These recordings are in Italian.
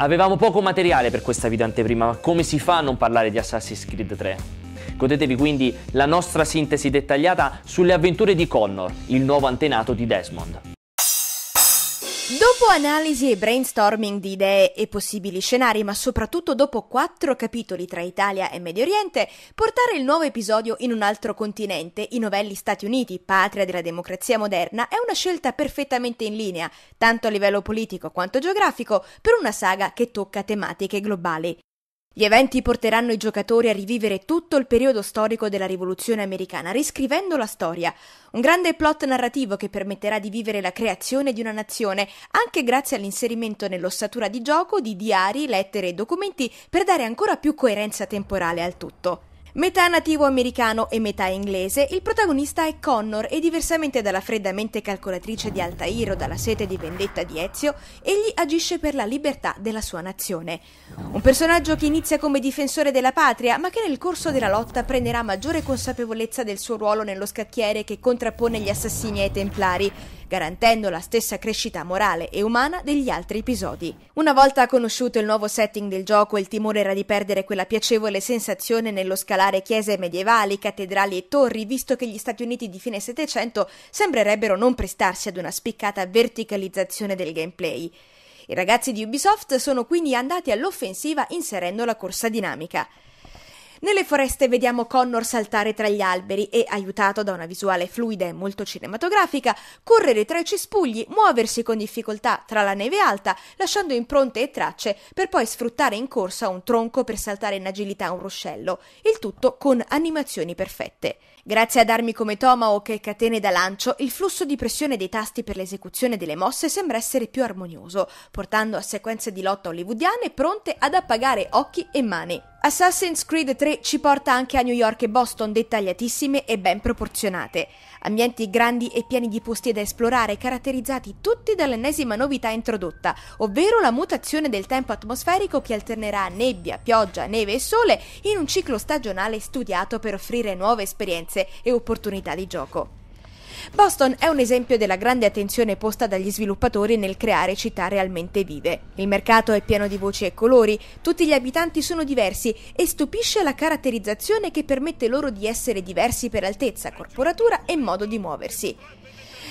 Avevamo poco materiale per questa video anteprima, ma come si fa a non parlare di Assassin's Creed 3? Godetevi quindi la nostra sintesi dettagliata sulle avventure di Connor, il nuovo antenato di Desmond. Dopo analisi e brainstorming di idee e possibili scenari, ma soprattutto dopo quattro capitoli tra Italia e Medio Oriente, portare il nuovo episodio in un altro continente, i novelli Stati Uniti, patria della democrazia moderna, è una scelta perfettamente in linea, tanto a livello politico quanto geografico, per una saga che tocca tematiche globali. Gli eventi porteranno i giocatori a rivivere tutto il periodo storico della rivoluzione americana, riscrivendo la storia. Un grande plot narrativo che permetterà di vivere la creazione di una nazione, anche grazie all'inserimento nell'ossatura di gioco di diari, lettere e documenti per dare ancora più coerenza temporale al tutto. Metà nativo americano e metà inglese, il protagonista è Connor e diversamente dalla fredda mente calcolatrice di Altair o dalla sete di vendetta di Ezio, egli agisce per la libertà della sua nazione. Un personaggio che inizia come difensore della patria, ma che nel corso della lotta prenderà maggiore consapevolezza del suo ruolo nello scacchiere che contrappone gli assassini ai templari garantendo la stessa crescita morale e umana degli altri episodi. Una volta conosciuto il nuovo setting del gioco, il timore era di perdere quella piacevole sensazione nello scalare chiese medievali, cattedrali e torri, visto che gli Stati Uniti di fine Settecento sembrerebbero non prestarsi ad una spiccata verticalizzazione del gameplay. I ragazzi di Ubisoft sono quindi andati all'offensiva inserendo la corsa dinamica. Nelle foreste vediamo Connor saltare tra gli alberi e, aiutato da una visuale fluida e molto cinematografica, correre tra i cespugli, muoversi con difficoltà tra la neve alta, lasciando impronte e tracce, per poi sfruttare in corsa un tronco per saltare in agilità un ruscello, il tutto con animazioni perfette. Grazie ad armi come Tomahawk e catene da lancio, il flusso di pressione dei tasti per l'esecuzione delle mosse sembra essere più armonioso, portando a sequenze di lotta hollywoodiane pronte ad appagare occhi e mani. Assassin's Creed 3 ci porta anche a New York e Boston dettagliatissime e ben proporzionate, ambienti grandi e pieni di posti da esplorare caratterizzati tutti dall'ennesima novità introdotta, ovvero la mutazione del tempo atmosferico che alternerà nebbia, pioggia, neve e sole in un ciclo stagionale studiato per offrire nuove esperienze e opportunità di gioco. Boston è un esempio della grande attenzione posta dagli sviluppatori nel creare città realmente vive. Il mercato è pieno di voci e colori, tutti gli abitanti sono diversi e stupisce la caratterizzazione che permette loro di essere diversi per altezza, corporatura e modo di muoversi.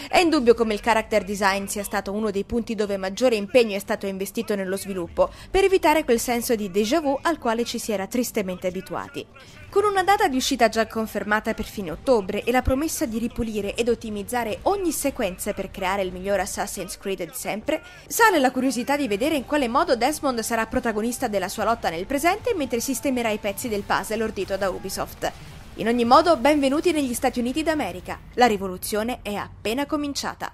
È indubbio come il character design sia stato uno dei punti dove maggiore impegno è stato investito nello sviluppo, per evitare quel senso di déjà vu al quale ci si era tristemente abituati. Con una data di uscita già confermata per fine ottobre e la promessa di ripulire ed ottimizzare ogni sequenza per creare il miglior Assassin's Creed di sempre, sale la curiosità di vedere in quale modo Desmond sarà protagonista della sua lotta nel presente mentre sistemerà i pezzi del puzzle ordito da Ubisoft. In ogni modo, benvenuti negli Stati Uniti d'America. La rivoluzione è appena cominciata.